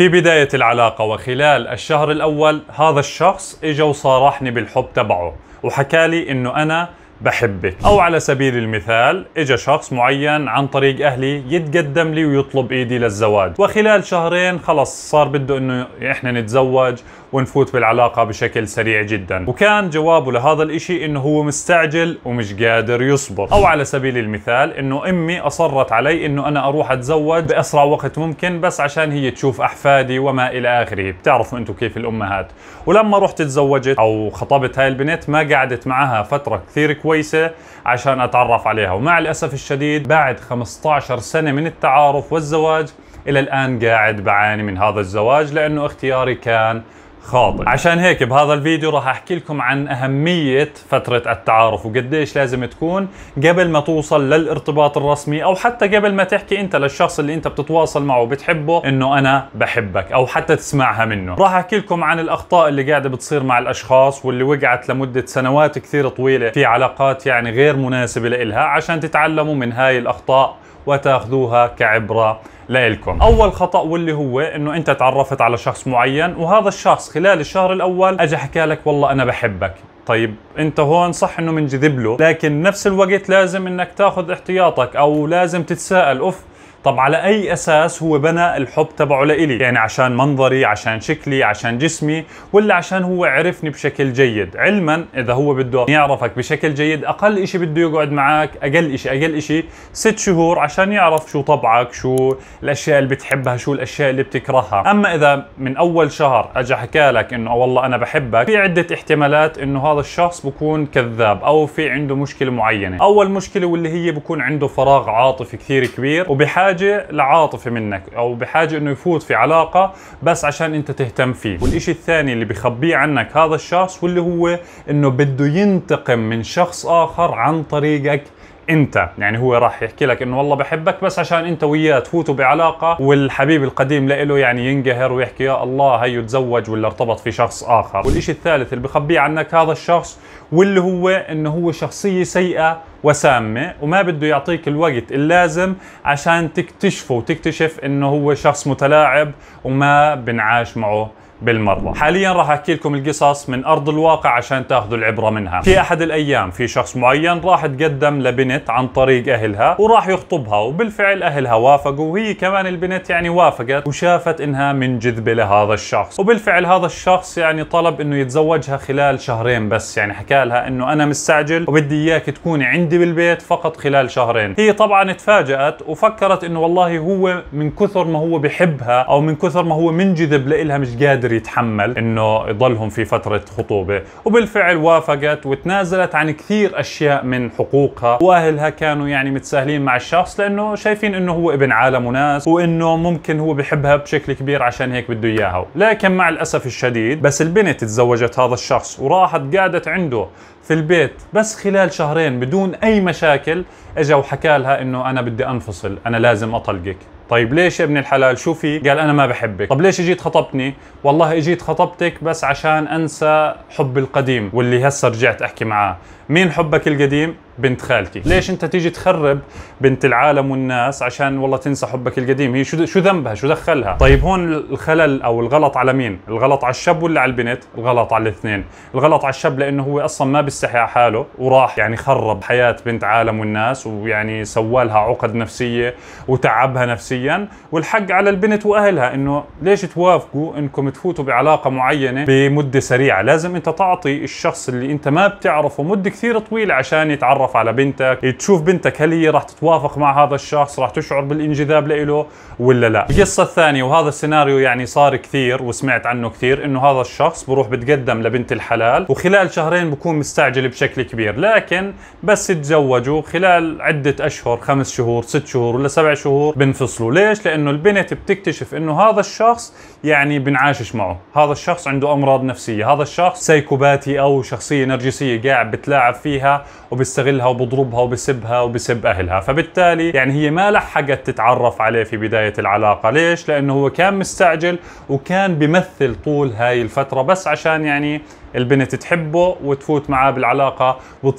في بداية العلاقة وخلال الشهر الأول هذا الشخص إجا وصارحني بالحب تبعه وحكالي إنه أنا بحبك أو على سبيل المثال إجا شخص معين عن طريق أهلي يتقدم لي ويطلب إيدي للزواج وخلال شهرين خلص صار بده إنه إحنا نتزوج ونفوت بالعلاقة بشكل سريع جدا وكان جوابه لهذا الاشي انه هو مستعجل ومش قادر يصبر او على سبيل المثال انه امي اصرت علي انه انا اروح اتزوج باسرع وقت ممكن بس عشان هي تشوف احفادي وما الى اخره بتعرفوا انتم كيف الامهات ولما رحت تزوجت او خطبت هاي البنت ما قعدت معها فترة كثير كويسة عشان اتعرف عليها ومع الاسف الشديد بعد 15 سنة من التعارف والزواج الى الان قاعد بعاني من هذا الزواج لانه اختياري كان خاطئ عشان هيك بهذا الفيديو راح احكي لكم عن اهميه فتره التعارف وقديش لازم تكون قبل ما توصل للارتباط الرسمي او حتى قبل ما تحكي انت للشخص اللي انت بتتواصل معه وبتحبه انه انا بحبك او حتى تسمعها منه راح احكي لكم عن الاخطاء اللي قاعده بتصير مع الاشخاص واللي وقعت لمده سنوات كثير طويله في علاقات يعني غير مناسبه لها عشان تتعلموا من هاي الاخطاء وتاخذوها كعبره لإلكم اول خطأ واللي هو انه انت تعرفت على شخص معين وهذا الشخص خلال الشهر الاول اجى حكى لك والله انا بحبك طيب انت هون صح انه منجذب له لكن نفس الوقت لازم انك تاخذ احتياطك او لازم تتساءل اوف طب على اي اساس هو بنى الحب تبعه لإلي يعني عشان منظري عشان شكلي عشان جسمي ولا عشان هو عرفني بشكل جيد علما اذا هو بده يعرفك بشكل جيد اقل شيء بده يقعد معك اقل شيء اقل شيء ست شهور عشان يعرف شو طبعك شو الاشياء اللي بتحبها شو الاشياء اللي بتكرهها اما اذا من اول شهر اجى حكى لك انه والله انا بحبك في عده احتمالات انه هذا الشخص بكون كذاب او في عنده مشكله معينه اول مشكله واللي هي بكون عنده فراغ عاطفي كثير كبير وبحاجه بحاجه لعاطفه منك او بحاجه انه يفوت في علاقه بس عشان انت تهتم فيه والشيء الثاني اللي بخبيه عنك هذا الشخص واللي هو انه بده ينتقم من شخص اخر عن طريقك انت يعني هو راح يحكي لك انه والله بحبك بس عشان انت وياه تفوتوا بعلاقه والحبيب القديم له يعني ينقهر ويحكي يا الله هيو تزوج ولا ارتبط في شخص اخر والشيء الثالث اللي بخبيه عنك هذا الشخص واللي هو انه هو شخصيه سيئه وسامة وما بده يعطيك الوقت اللازم عشان تكتشفه وتكتشف انه هو شخص متلاعب وما بنعاش معه بالمرة حاليا راح احكي لكم القصص من ارض الواقع عشان تاخذوا العبرة منها في احد الايام في شخص معين راح تقدم لبنت عن طريق اهلها وراح يخطبها وبالفعل اهلها وافقوا وهي كمان البنت يعني وافقت وشافت انها منجذبة لهذا الشخص وبالفعل هذا الشخص يعني طلب انه يتزوجها خلال شهرين بس يعني حكى لها انه انا مستعجل وبدي اياك تكوني عندي بالبيت فقط خلال شهرين هي طبعا تفاجأت وفكرت انه والله هو من كثر ما هو بحبها او من كثر ما هو منجذب لإلها مش قادر قادر يتحمل انه يضلهم في فتره خطوبه وبالفعل وافقت وتنازلت عن كثير اشياء من حقوقها واهلها كانوا يعني متساهلين مع الشخص لانه شايفين انه هو ابن عالم وناس وانه ممكن هو بحبها بشكل كبير عشان هيك بده اياها لكن مع الاسف الشديد بس البنت تزوجت هذا الشخص وراحت قعدت عنده في البيت بس خلال شهرين بدون اي مشاكل اجا وحكى لها انه انا بدي انفصل انا لازم اطلقك طيب ليش يا ابن الحلال شو في قال انا ما بحبك طب ليش اجيت خطبتني والله اجيت خطبتك بس عشان انسى حب القديم واللي هسه رجعت احكي معاه مين حبك القديم بنت خالتي ليش انت تيجي تخرب بنت العالم والناس عشان والله تنسى حبك القديم هي شو شو ذنبها شو دخلها طيب هون الخلل او الغلط على مين الغلط على الشاب ولا على البنت الغلط على الاثنين الغلط على الشاب لانه هو اصلا ما بيستحي على حاله وراح يعني خرب حياه بنت عالم والناس ويعني سوى لها عقد نفسيه وتعبها نفسيا والحق على البنت واهلها انه ليش توافقوا انكم تفوتوا بعلاقه معينه بمده سريعه لازم انت تعطي الشخص اللي انت ما بتعرفه مده كثير طويله عشان يتعرف تتعرف على بنتك إيه، تشوف بنتك هل هي راح تتوافق مع هذا الشخص راح تشعر بالانجذاب له ولا لا القصة الثانية وهذا السيناريو يعني صار كثير وسمعت عنه كثير انه هذا الشخص بروح بتقدم لبنت الحلال وخلال شهرين بكون مستعجل بشكل كبير لكن بس تزوجوا خلال عدة أشهر خمس شهور ست شهور ولا سبع شهور بنفصلوا ليش؟ لأنه البنت بتكتشف انه هذا الشخص يعني بنعاشش معه هذا الشخص عنده امراض نفسيه هذا الشخص سيكوباتي او شخصيه نرجسيه قاعد بتلاعب فيها وبيستغلها وبضربها وبسبها وبسب اهلها فبالتالي يعني هي ما لحقت تتعرف عليه في بدايه العلاقه ليش لانه هو كان مستعجل وكان بمثل طول هاي الفتره بس عشان يعني البنت تحبه وتفوت معاه بالعلاقة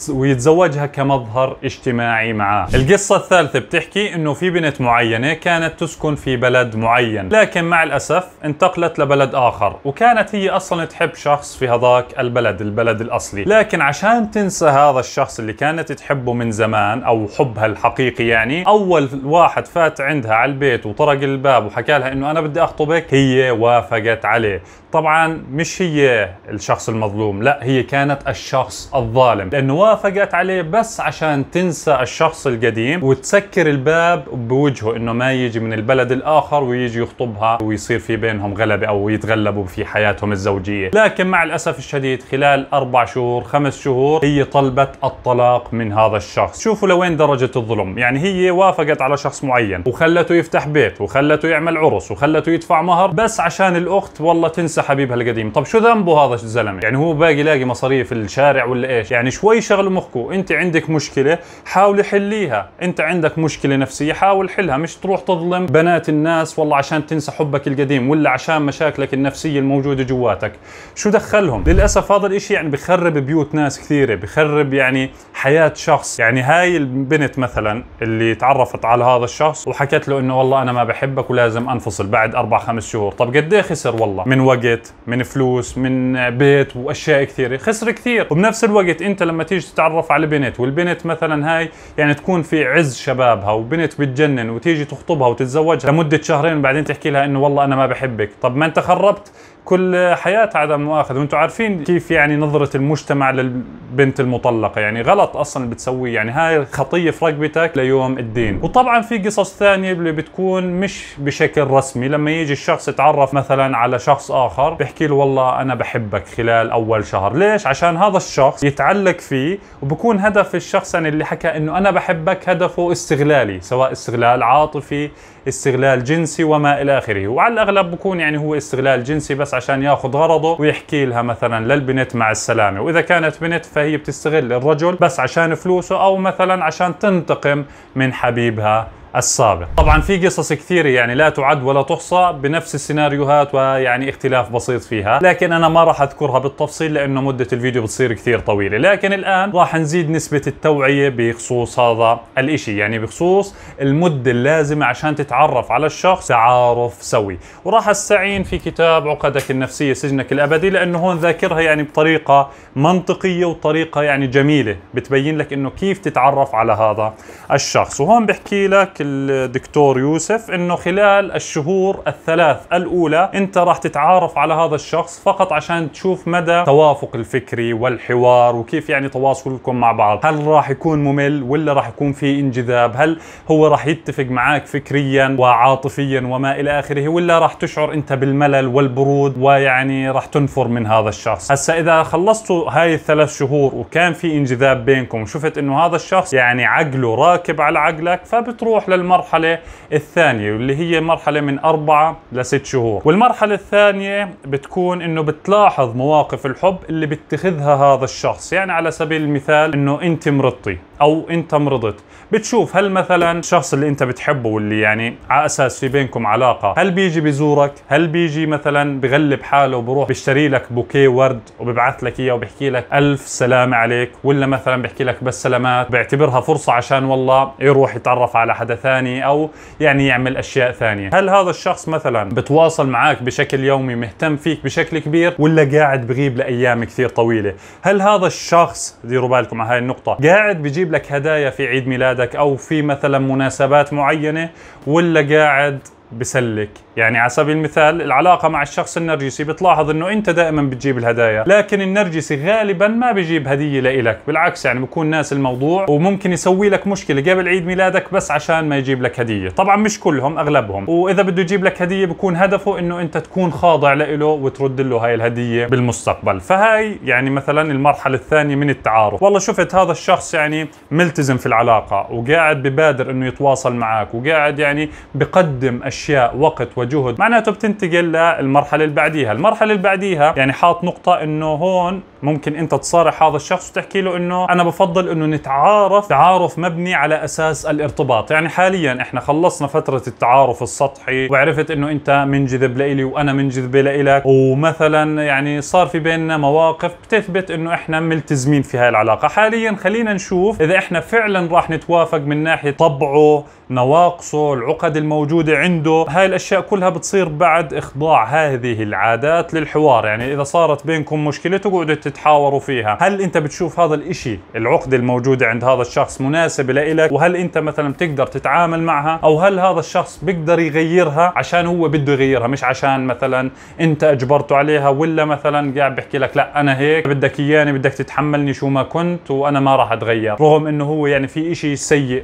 ويتزوجها كمظهر اجتماعي معاه القصة الثالثة بتحكي انه في بنت معينة كانت تسكن في بلد معين لكن مع الأسف انتقلت لبلد آخر وكانت هي أصلا تحب شخص في هذاك البلد البلد الأصلي لكن عشان تنسى هذا الشخص اللي كانت تحبه من زمان أو حبها الحقيقي يعني أول واحد فات عندها على البيت وطرق الباب وحكى لها انه انا بدي اخطبك هي وافقت عليه طبعا مش هي الشخص الم المظلوم لا هي كانت الشخص الظالم لأنه وافقت عليه بس عشان تنسى الشخص القديم وتسكر الباب بوجهه إنه ما يجي من البلد الآخر ويجي يخطبها ويصير في بينهم غلبة أو يتغلبوا في حياتهم الزوجية لكن مع الأسف الشديد خلال أربع شهور خمس شهور هي طلبت الطلاق من هذا الشخص شوفوا لوين درجة الظلم يعني هي وافقت على شخص معين وخلته يفتح بيت وخلته يعمل عرس وخلته يدفع مهر بس عشان الأخت والله تنسى حبيبها القديم طب شو ذنبه هذا الزلمة يعني يعني هو باقي لاقي مصاريف الشارع ولا ايش يعني شوي شغلوا مخكو انت عندك مشكله حاول حليها انت عندك مشكله نفسيه حاول حلها مش تروح تظلم بنات الناس والله عشان تنسى حبك القديم ولا عشان مشاكلك النفسيه الموجوده جواتك شو دخلهم للاسف هذا الاشي يعني بخرب بيوت ناس كثيره بخرب يعني حياه شخص يعني هاي البنت مثلا اللي تعرفت على هذا الشخص وحكت له انه والله انا ما بحبك ولازم انفصل بعد اربع خمس شهور طب قد ايه خسر والله من وقت من فلوس من بيت واشياء كثيره خسر كثير وبنفس الوقت انت لما تيجي تتعرف على بنت والبنت مثلا هاي يعني تكون في عز شبابها وبنت بتجنن وتيجي تخطبها وتتزوجها لمده شهرين وبعدين تحكي لها انه والله انا ما بحبك طب ما انت خربت كل حياتها عدم مؤاخذة وانتم عارفين كيف يعني نظرة المجتمع للبنت المطلقة يعني غلط اصلا اللي بتسويه يعني هاي خطية في رقبتك ليوم الدين وطبعا في قصص ثانية اللي بتكون مش بشكل رسمي لما يجي الشخص يتعرف مثلا على شخص اخر بيحكي له والله انا بحبك خلال اول شهر ليش عشان هذا الشخص يتعلق فيه وبكون هدف الشخص اللي حكى انه انا بحبك هدفه استغلالي سواء استغلال عاطفي استغلال جنسي وما الى اخره وعلى الاغلب بكون يعني هو استغلال جنسي بس عشان ياخذ غرضه ويحكي لها مثلا للبنت مع السلامه واذا كانت بنت فهي بتستغل الرجل بس عشان فلوسه او مثلا عشان تنتقم من حبيبها السابق طبعا في قصص كثيرة يعني لا تعد ولا تحصى بنفس السيناريوهات ويعني اختلاف بسيط فيها لكن أنا ما راح أذكرها بالتفصيل لأنه مدة الفيديو بتصير كثير طويلة لكن الآن راح نزيد نسبة التوعية بخصوص هذا الإشي يعني بخصوص المدة اللازمة عشان تتعرف على الشخص تعارف سوي وراح استعين في كتاب عقدك النفسية سجنك الأبدي لأنه هون ذاكرها يعني بطريقة منطقية وطريقة يعني جميلة بتبين لك أنه كيف تتعرف على هذا الشخص وهون بحكي لك الدكتور يوسف انه خلال الشهور الثلاث الاولى انت راح تتعارف على هذا الشخص فقط عشان تشوف مدى توافق الفكري والحوار وكيف يعني تواصلكم مع بعض هل راح يكون ممل ولا راح يكون في انجذاب هل هو راح يتفق معك فكريا وعاطفيا وما الى اخره ولا راح تشعر انت بالملل والبرود ويعني راح تنفر من هذا الشخص هسا اذا خلصتوا هاي الثلاث شهور وكان في انجذاب بينكم وشفت انه هذا الشخص يعني عقله راكب على عقلك فبتروح للمرحلة الثانية واللي هي مرحلة من أربعة لست شهور والمرحلة الثانية بتكون إنه بتلاحظ مواقف الحب اللي بتخذها هذا الشخص يعني على سبيل المثال إنه أنت مرضتي او انت مرضت بتشوف هل مثلا الشخص اللي انت بتحبه واللي يعني على اساس في بينكم علاقه هل بيجي بزورك هل بيجي مثلا بغلب حاله وبروح بيشتري لك بوكيه ورد وببعث لك اياه وبحكي لك الف سلامه عليك ولا مثلا بحكي لك بس سلامات بيعتبرها فرصه عشان والله يروح يتعرف على حدا ثاني او يعني يعمل اشياء ثانيه هل هذا الشخص مثلا بتواصل معك بشكل يومي مهتم فيك بشكل كبير ولا قاعد بغيب لايام كثير طويله هل هذا الشخص ديروا بالكم على هاي النقطه قاعد بجيب لك هدايا في عيد ميلادك او في مثلا مناسبات معينه ولا قاعد بسلك يعني على سبيل المثال العلاقه مع الشخص النرجسي بتلاحظ انه انت دائما بتجيب الهدايا لكن النرجسي غالبا ما بيجيب هديه لإلك بالعكس يعني بكون ناس الموضوع وممكن يسوي لك مشكله قبل عيد ميلادك بس عشان ما يجيب لك هديه طبعا مش كلهم اغلبهم واذا بده يجيب لك هديه بكون هدفه انه انت تكون خاضع له وترد له هاي الهديه بالمستقبل فهاي يعني مثلا المرحله الثانيه من التعارف والله شفت هذا الشخص يعني ملتزم في العلاقه وقاعد ببادر انه يتواصل معك وقاعد يعني بقدم أشياء اشياء وقت وجهد معناته بتنتقل للمرحله اللي بعديها المرحله اللي بعديها يعني حاط نقطه انه هون ممكن انت تصارح هذا الشخص وتحكي له انه انا بفضل انه نتعارف تعارف مبني على اساس الارتباط يعني حاليا احنا خلصنا فتره التعارف السطحي وعرفت انه انت منجذب لإلي وانا منجذبه لإلك ومثلا يعني صار في بيننا مواقف بتثبت انه احنا ملتزمين في هاي العلاقه حاليا خلينا نشوف اذا احنا فعلا راح نتوافق من ناحيه طبعه نواقصه العقد الموجوده عنده هاي الاشياء كلها بتصير بعد اخضاع هذه العادات للحوار يعني اذا صارت بينكم مشكله تقعدوا تتحاوروا فيها هل انت بتشوف هذا الاشي العقدة الموجودة عند هذا الشخص مناسبة لإلك وهل انت مثلا بتقدر تتعامل معها او هل هذا الشخص بيقدر يغيرها عشان هو بده يغيرها مش عشان مثلا انت اجبرته عليها ولا مثلا قاعد بحكي لك لا انا هيك بدك اياني بدك تتحملني شو ما كنت وانا ما راح اتغير رغم انه هو يعني في اشي سيء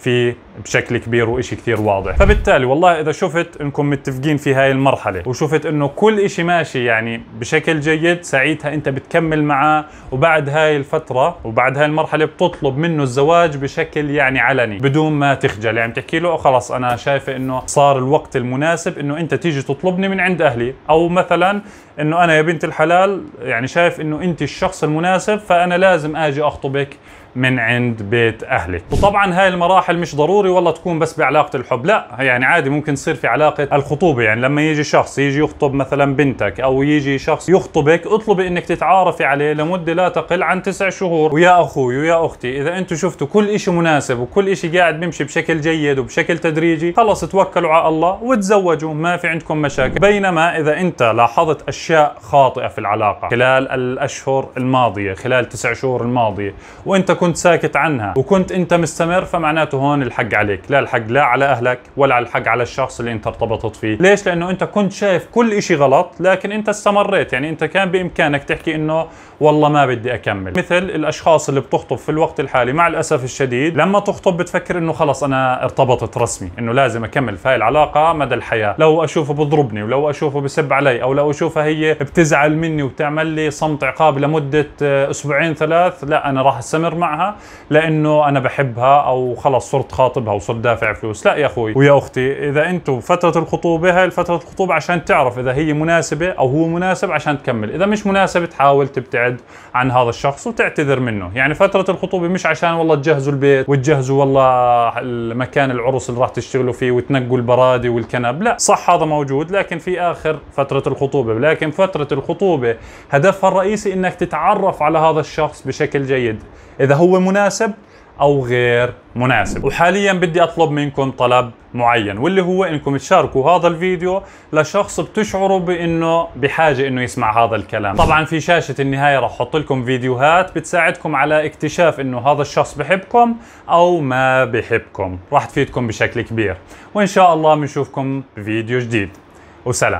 فيه بشكل كبير وإشي كثير واضح فبالتالي والله إذا شفت أنكم متفقين في هاي المرحلة وشفت أنه كل إشي ماشي يعني بشكل جيد ساعتها أنت بتكمل معاه وبعد هاي الفترة وبعد هاي المرحلة بتطلب منه الزواج بشكل يعني علني بدون ما تخجل يعني بتحكي له خلص أنا شايفة أنه صار الوقت المناسب أنه أنت تيجي تطلبني من عند أهلي أو مثلا أنه أنا يا بنت الحلال يعني شايف أنه أنت الشخص المناسب فأنا لازم أجي أخطبك من عند بيت اهلك وطبعا هاي المراحل مش ضروري والله تكون بس بعلاقه الحب لا يعني عادي ممكن تصير في علاقه الخطوبه يعني لما يجي شخص يجي يخطب مثلا بنتك او يجي شخص يخطبك اطلبي انك تتعارفي عليه لمده لا تقل عن تسع شهور ويا اخوي ويا اختي اذا انتم شفتوا كل شيء مناسب وكل شيء قاعد بيمشي بشكل جيد وبشكل تدريجي خلص توكلوا على الله وتزوجوا ما في عندكم مشاكل بينما اذا انت لاحظت اشياء خاطئه في العلاقه خلال الاشهر الماضيه خلال تسع شهور الماضيه وانت كنت كنت ساكت عنها وكنت انت مستمر فمعناته هون الحق عليك لا الحق لا على اهلك ولا على الحق على الشخص اللي انت ارتبطت فيه ليش لانه انت كنت شايف كل شيء غلط لكن انت استمريت يعني انت كان بامكانك تحكي انه والله ما بدي اكمل مثل الاشخاص اللي بتخطب في الوقت الحالي مع الاسف الشديد لما تخطب بتفكر انه خلص انا ارتبطت رسمي انه لازم اكمل في هاي العلاقه مدى الحياه لو اشوفه بضربني ولو اشوفه بسب علي او لو اشوفها هي بتزعل مني وبتعمل لي صمت عقاب لمده اسبوعين ثلاث لا انا راح استمر مع معها لانه انا بحبها او خلص صرت خاطبها وصرت دافع فلوس لا يا اخوي ويا اختي اذا انتم فتره الخطوبه هاي فتره الخطوبه عشان تعرف اذا هي مناسبه او هو مناسب عشان تكمل اذا مش مناسب تحاول تبتعد عن هذا الشخص وتعتذر منه يعني فتره الخطوبه مش عشان والله تجهزوا البيت وتجهزوا والله المكان العرس اللي راح تشتغلوا فيه وتنقوا البرادي والكنب لا صح هذا موجود لكن في اخر فتره الخطوبه لكن فتره الخطوبه هدفها الرئيسي انك تتعرف على هذا الشخص بشكل جيد اذا هو مناسب او غير مناسب وحاليا بدي اطلب منكم طلب معين واللي هو انكم تشاركوا هذا الفيديو لشخص بتشعروا بانه بحاجه انه يسمع هذا الكلام طبعا في شاشه النهايه راح احط لكم فيديوهات بتساعدكم على اكتشاف انه هذا الشخص بحبكم او ما بحبكم راح تفيدكم بشكل كبير وان شاء الله بنشوفكم بفيديو جديد وسلام